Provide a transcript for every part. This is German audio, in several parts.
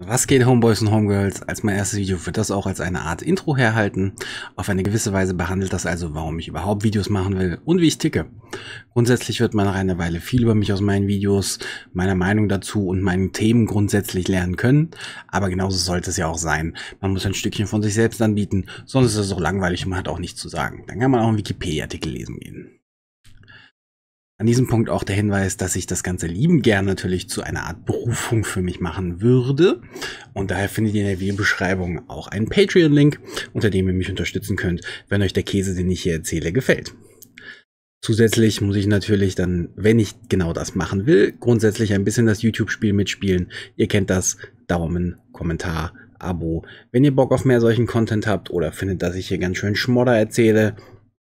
Was geht Homeboys und Homegirls? Als mein erstes Video wird das auch als eine Art Intro herhalten. Auf eine gewisse Weise behandelt das also, warum ich überhaupt Videos machen will und wie ich ticke. Grundsätzlich wird man nach einer Weile viel über mich aus meinen Videos, meiner Meinung dazu und meinen Themen grundsätzlich lernen können. Aber genauso sollte es ja auch sein. Man muss ein Stückchen von sich selbst anbieten, sonst ist es auch langweilig und man hat auch nichts zu sagen. Dann kann man auch einen Wikipedia-Artikel lesen gehen. An diesem Punkt auch der Hinweis, dass ich das ganze Lieben gern natürlich zu einer Art Berufung für mich machen würde. Und daher findet ihr in der Videobeschreibung auch einen Patreon-Link, unter dem ihr mich unterstützen könnt, wenn euch der Käse, den ich hier erzähle, gefällt. Zusätzlich muss ich natürlich dann, wenn ich genau das machen will, grundsätzlich ein bisschen das YouTube-Spiel mitspielen. Ihr kennt das. Daumen, Kommentar, Abo. Wenn ihr Bock auf mehr solchen Content habt oder findet, dass ich hier ganz schön Schmodder erzähle,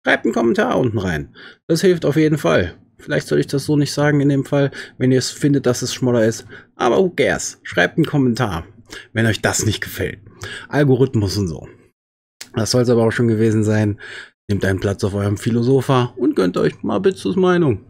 schreibt einen Kommentar unten rein. Das hilft auf jeden Fall. Vielleicht soll ich das so nicht sagen in dem Fall, wenn ihr es findet, dass es schmoller ist. Aber who cares? Schreibt einen Kommentar, wenn euch das nicht gefällt. Algorithmus und so. Das soll es aber auch schon gewesen sein. Nehmt einen Platz auf eurem Philosopher und gönnt euch mal Bitzes Meinung.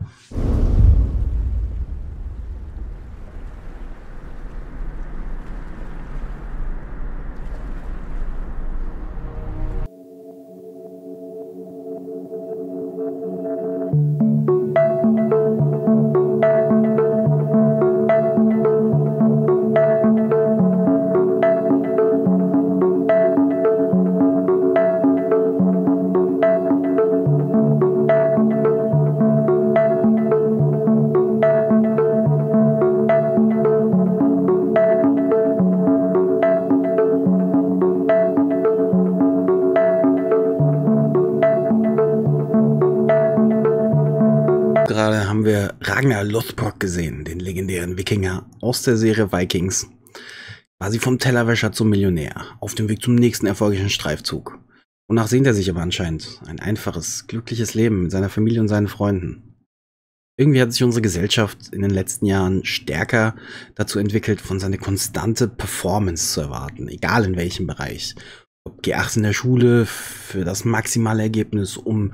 gerade haben wir Ragnar Lothbrok gesehen, den legendären Wikinger aus der Serie Vikings. Quasi vom Tellerwäscher zum Millionär, auf dem Weg zum nächsten erfolgreichen Streifzug. Wonach sehnt er sich aber anscheinend? Ein einfaches, glückliches Leben mit seiner Familie und seinen Freunden. Irgendwie hat sich unsere Gesellschaft in den letzten Jahren stärker dazu entwickelt, von seiner konstante Performance zu erwarten, egal in welchem Bereich. G8 in der Schule für das maximale Ergebnis, um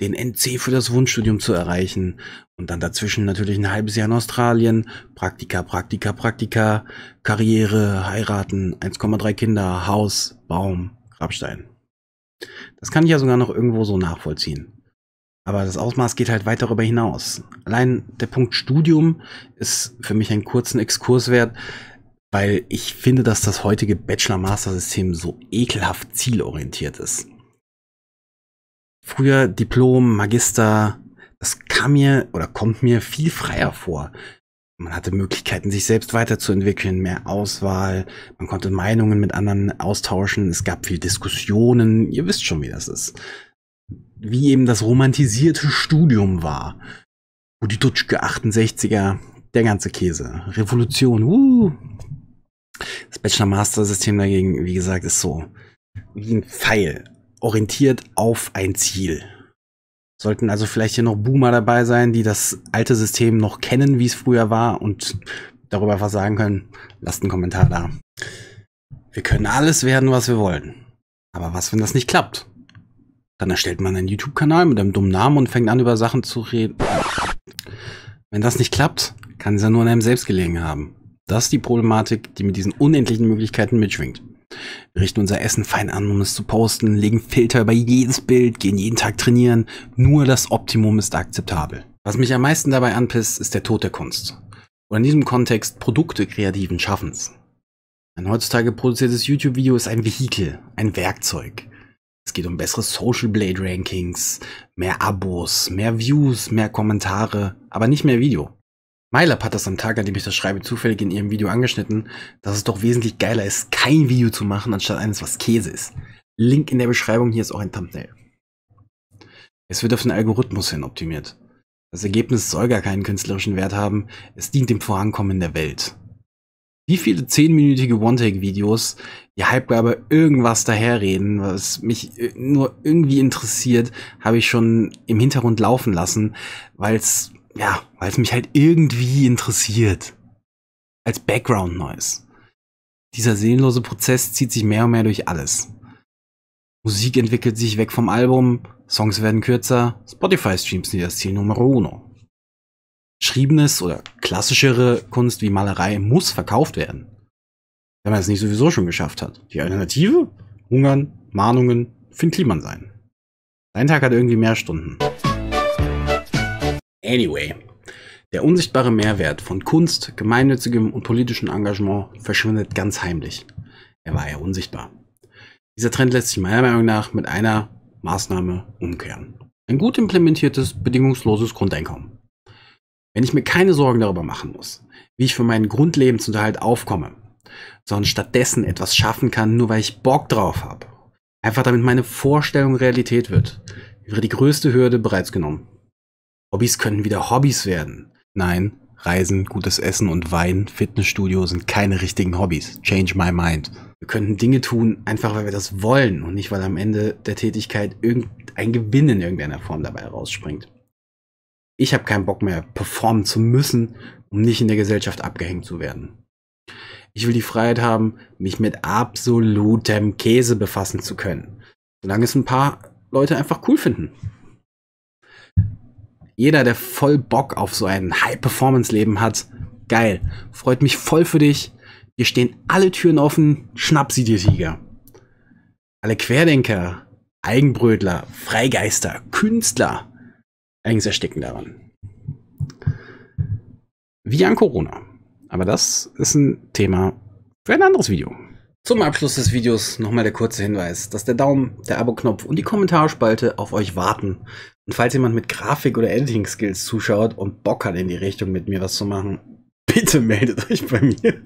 den NC für das Wunschstudium zu erreichen. Und dann dazwischen natürlich ein halbes Jahr in Australien, Praktika, Praktika, Praktika, Karriere, heiraten, 1,3 Kinder, Haus, Baum, Grabstein. Das kann ich ja sogar noch irgendwo so nachvollziehen. Aber das Ausmaß geht halt weit darüber hinaus. Allein der Punkt Studium ist für mich einen kurzen Exkurs wert weil ich finde, dass das heutige Bachelor-Master-System so ekelhaft zielorientiert ist. Früher Diplom, Magister, das kam mir oder kommt mir viel freier vor. Man hatte Möglichkeiten, sich selbst weiterzuentwickeln, mehr Auswahl, man konnte Meinungen mit anderen austauschen, es gab viel Diskussionen, ihr wisst schon, wie das ist. Wie eben das romantisierte Studium war. Wo die Dutschke 68er, der ganze Käse. Revolution, uh, das Bachelor Master System dagegen, wie gesagt, ist so wie ein Pfeil, orientiert auf ein Ziel. Sollten also vielleicht hier noch Boomer dabei sein, die das alte System noch kennen, wie es früher war und darüber was sagen können, lasst einen Kommentar da. Wir können alles werden, was wir wollen. Aber was, wenn das nicht klappt? Dann erstellt man einen YouTube-Kanal mit einem dummen Namen und fängt an, über Sachen zu reden. Wenn das nicht klappt, kann es ja nur an einem selbst gelegen haben. Das ist die Problematik, die mit diesen unendlichen Möglichkeiten mitschwingt. Wir richten unser Essen fein an, um es zu posten, legen Filter über jedes Bild, gehen jeden Tag trainieren. Nur das Optimum ist akzeptabel. Was mich am meisten dabei anpisst, ist der Tod der Kunst. Oder in diesem Kontext Produkte kreativen Schaffens. Ein heutzutage produziertes YouTube-Video ist ein Vehikel, ein Werkzeug. Es geht um bessere Social Blade Rankings, mehr Abos, mehr Views, mehr Kommentare, aber nicht mehr Video. MyLab hat das am Tag, an dem ich das schreibe, zufällig in ihrem Video angeschnitten, dass es doch wesentlich geiler ist, kein Video zu machen, anstatt eines, was Käse ist. Link in der Beschreibung, hier ist auch ein Thumbnail. Es wird auf den Algorithmus hin optimiert. Das Ergebnis soll gar keinen künstlerischen Wert haben, es dient dem Vorankommen der Welt. Wie viele zehnminütige One-Take-Videos, die halbgabe irgendwas daherreden, was mich nur irgendwie interessiert, habe ich schon im Hintergrund laufen lassen, weil es ja, weil es mich halt irgendwie interessiert. Als Background Noise. Dieser seelenlose Prozess zieht sich mehr und mehr durch alles. Musik entwickelt sich weg vom Album, Songs werden kürzer, Spotify-Streams sind das Ziel Nummer uno. Schriebenes oder klassischere Kunst wie Malerei muss verkauft werden. Wenn man es nicht sowieso schon geschafft hat. Die Alternative? Hungern, Mahnungen, Finn Kliman sein. Dein Tag hat irgendwie mehr Stunden. Anyway, der unsichtbare Mehrwert von Kunst, gemeinnützigem und politischem Engagement verschwindet ganz heimlich. Er war ja unsichtbar. Dieser Trend lässt sich meiner Meinung nach mit einer Maßnahme umkehren. Ein gut implementiertes, bedingungsloses Grundeinkommen. Wenn ich mir keine Sorgen darüber machen muss, wie ich für meinen Grundlebensunterhalt aufkomme, sondern stattdessen etwas schaffen kann, nur weil ich Bock drauf habe. Einfach damit meine Vorstellung Realität wird, wäre die größte Hürde bereits genommen. Hobbys können wieder Hobbys werden. Nein, Reisen, gutes Essen und Wein, Fitnessstudio sind keine richtigen Hobbys. Change my mind. Wir könnten Dinge tun, einfach weil wir das wollen und nicht weil am Ende der Tätigkeit irgendein Gewinn in irgendeiner Form dabei rausspringt. Ich habe keinen Bock mehr, performen zu müssen, um nicht in der Gesellschaft abgehängt zu werden. Ich will die Freiheit haben, mich mit absolutem Käse befassen zu können. Solange es ein paar Leute einfach cool finden. Jeder, der voll Bock auf so ein High-Performance-Leben hat, geil. Freut mich voll für dich. Hier stehen alle Türen offen. Schnapp sie dir, Tiger. Alle Querdenker, Eigenbrötler, Freigeister, Künstler. Eigens ersticken daran. Wie an Corona. Aber das ist ein Thema für ein anderes Video. Zum Abschluss des Videos nochmal der kurze Hinweis, dass der Daumen, der Abo-Knopf und die Kommentarspalte auf euch warten. Und falls jemand mit Grafik oder Editing-Skills zuschaut und Bock hat in die Richtung mit mir was zu machen, bitte meldet euch bei mir.